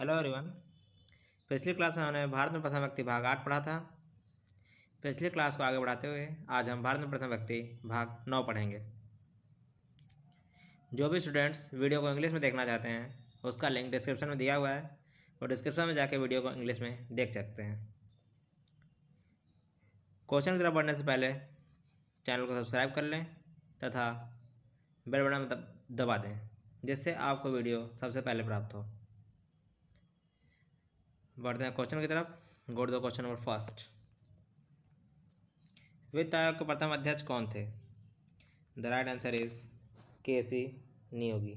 hello everyone पिछली class में हमने भारत में प्रथम व्यक्ति भाग आठ पढ़ा था पिछली क्लास को आगे बढ़ाते हुए आज हम भारत में प्रथम व्यक्ति भाग नौ पढ़ेंगे जो भी स्टूडेंट्स वीडियो को इंग्लिश में देखना चाहते हैं उसका लिंक डिस्क्रिप्शन में दिया हुआ है और डिस्क्रिप्शन में जाके वीडियो को इंग्लिश में देख सकते हैं क्वेश्चन ज़रा पढ़ने बढ़ने से पहले चैनल को सब्सक्राइब कर लें तथा बेल मतलब बटन दबा दें जिससे आपको वीडियो सबसे पहले प्राप्त हो बढ़ते हैं क्वेश्चन की तरफ गोड़ दो क्वेश्चन नंबर फर्स्ट वित्त आयोग के प्रथम अध्यक्ष कौन थे द राइट आंसर इज के सी नियोगी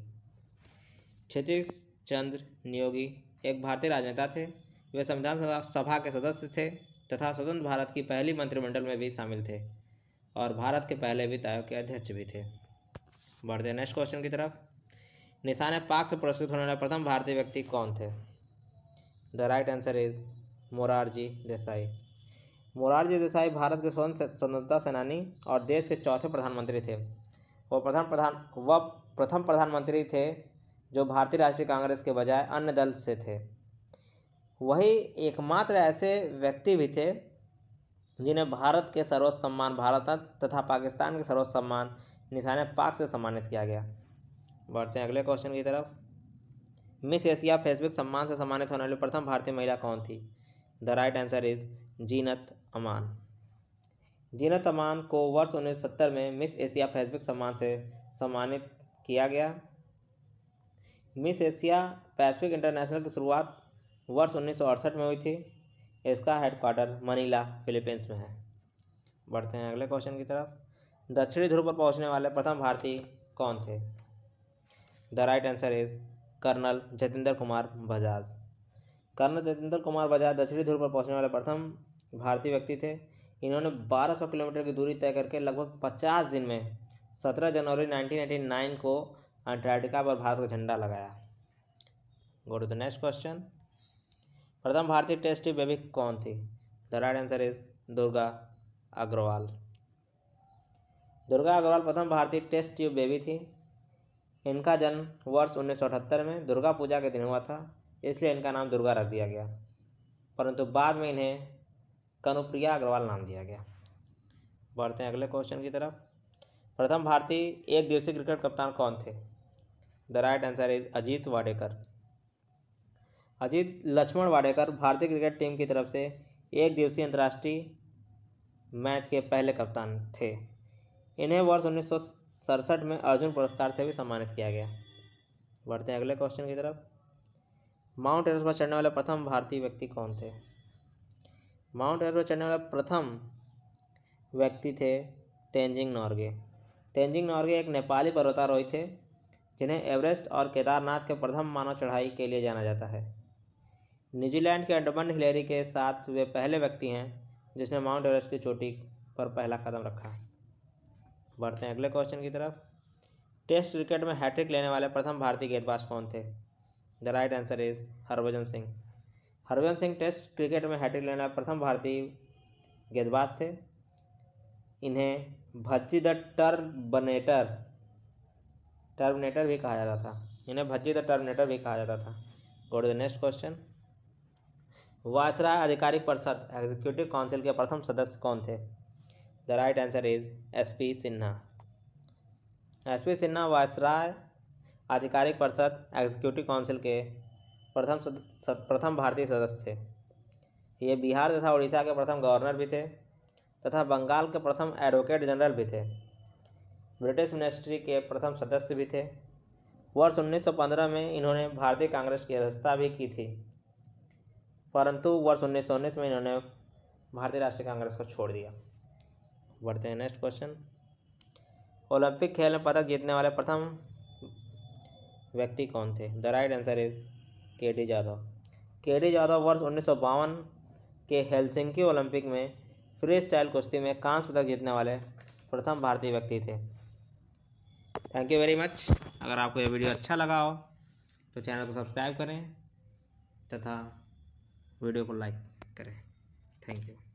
छत्तीस चंद्र नियोगी एक भारतीय राजनेता थे वे संविधान सभा के सदस्य थे तथा स्वतंत्र भारत की पहली मंत्रिमंडल में भी शामिल थे और भारत के पहले वित्त आयोग के अध्यक्ष भी थे बढ़ते हैं नेक्स्ट क्वेश्चन की तरफ निशान पाक से पुरस्कृत होने वाले प्रथम भारतीय व्यक्ति कौन थे the right answer is Morarji Desai Morarji Desai Bharat के स्वतंत्र स्वतंत्रता सेनानी और देश के चौथे प्रधानमंत्री थे वो प्रथम प्रधान वह प्रथम प्रधानमंत्री थे जो भारतीय राष्ट्रीय कांग्रेस के बजाय अन्य दल से थे वही एकमात्र ऐसे व्यक्ति भी थे जिन्हें भारत के सर्वोच्च सम्मान भारत तथा पाकिस्तान के सर्वोच्च सम्मान निशान पाक से सम्मानित किया गया बढ़ते हैं अगले क्वेश्चन की तरफ मिस एशिया फेसबुक सम्मान से सम्मानित होने वाली प्रथम भारतीय महिला कौन थी the right answer is Zeenat Aman Zeenat Aman को वर्ष उन्नीस में मिस एशिया फेसबुक सम्मान से सम्मानित किया गया मिस एशिया पैसिफिक इंटरनेशनल की शुरुआत वर्ष उन्नीस में हुई थी इसका हेडक्वार्टर मनीला फिलीपींस में है बढ़ते हैं अगले क्वेश्चन की तरफ दक्षिणी ध्रुव पर पहुंचने वाले प्रथम भारतीय कौन थे the right answer is colonel Jatendra Kumar Bajaj colonel Jatendra Kumar Bajaj दक्षिणी ध्रुव पर पहुंचने वाले प्रथम भारतीय व्यक्ति थे इन्होंने 1200 किलोमीटर की दूरी तय करके लगभग 50 दिन में 17 जनवरी 1989 को अंटार्कटिका पर भारत का झंडा लगाया go to the next question प्रथम भारतीय टेस्ट ट्यूब बेबी कौन थी the right answer is Durga Agarwal Durga Agarwal प्रथम भारतीय टेस्ट ट्यूब बेबी थी इनका जन्म वर्ष उन्नीस में दुर्गा पूजा के दिन हुआ था इसलिए इनका नाम दुर्गा रख दिया गया परंतु बाद में इन्हें कनुप्रिया अग्रवाल नाम दिया गया बढ़ते हैं अगले क्वेश्चन की तरफ प्रथम भारतीय एक दिवसीय क्रिकेट कप्तान कौन थे the right answer is Ajit Wadekar Ajit Laxman Wadekar भारतीय क्रिकेट टीम की तरफ से एक दिवसीय अंतर्राष्ट्रीय मैच के पहले कप्तान थे इन्हें वर्ष उन्नीस सड़सठ में अर्जुन पुरस्कार से भी सम्मानित किया गया बढ़ते हैं अगले क्वेश्चन की तरफ माउंट एवरेस्ट पर चढ़ने वाले प्रथम भारतीय व्यक्ति कौन थे माउंट एवरेस्ट पर चढ़ने वाले प्रथम व्यक्ति थे तेंजिंग नॉर्गे तेंजिंग नॉर्गे एक नेपाली पर्वतारोही थे जिन्हें एवरेस्ट और केदारनाथ के प्रथम मानव चढ़ाई के लिए जाना जाता है न्यूजीलैंड के अंडमान हिलेरी के साथ वे पहले व्यक्ति हैं जिसने माउंट एवरेस्ट की चोटी पर पहला कदम रखा बढ़ते हैं अगले क्वेश्चन की तरफ टेस्ट क्रिकेट में हैट्रिक लेने वाले प्रथम भारतीय गेंदबाज कौन थे the right answer is Harbhajan Singh Harbhajan Singh test cricket में हैट्रिक लेने वाले प्रथम भारतीय गेंदबाज थे इन्हें भज्जी द टर्बनेटर टर्बनेटर भी कहा जाता था इन्हें भज्जी द टर्बनेटर भी कहा जाता था गोड द नेक्स्ट क्वेश्चन वायसराय आधिकारिक परिषद एग्जीक्यूटिव काउंसिल के प्रथम सदस्य कौन थे the right answer is S P Sinha S P Sinha viceroy आधिकारिक परिषद एग्जीक्यूटिव काउंसिल के प्रथम प्रथम भारतीय सदस्य थे ये बिहार तथा उड़ीसा के प्रथम गवर्नर भी थे तथा बंगाल के प्रथम एडवोकेट जनरल भी थे ब्रिटिश मिनिस्ट्री के प्रथम सदस्य भी थे वर्ष 1915 में इन्होंने भारतीय कांग्रेस की अध्यक्षता भी की थी परंतु वर्ष उन्नीस में इन्होंने भारतीय राष्ट्रीय कांग्रेस को छोड़ दिया बढ़ते हैं नेक्स्ट क्वेश्चन ओलंपिक खेल में पदक जीतने वाले प्रथम व्यक्ति कौन थे the right answer is K D Jadhav K D Jadhav वर्ष उन्नीस के हेलसिंकी ओलंपिक में फ्री स्टाइल कुश्ती में कांस्य पदक जीतने वाले प्रथम भारतीय व्यक्ति थे थैंक यू वेरी मच अगर आपको यह वीडियो अच्छा लगा हो तो चैनल को सब्सक्राइब करें तथा वीडियो को लाइक करें थैंक यू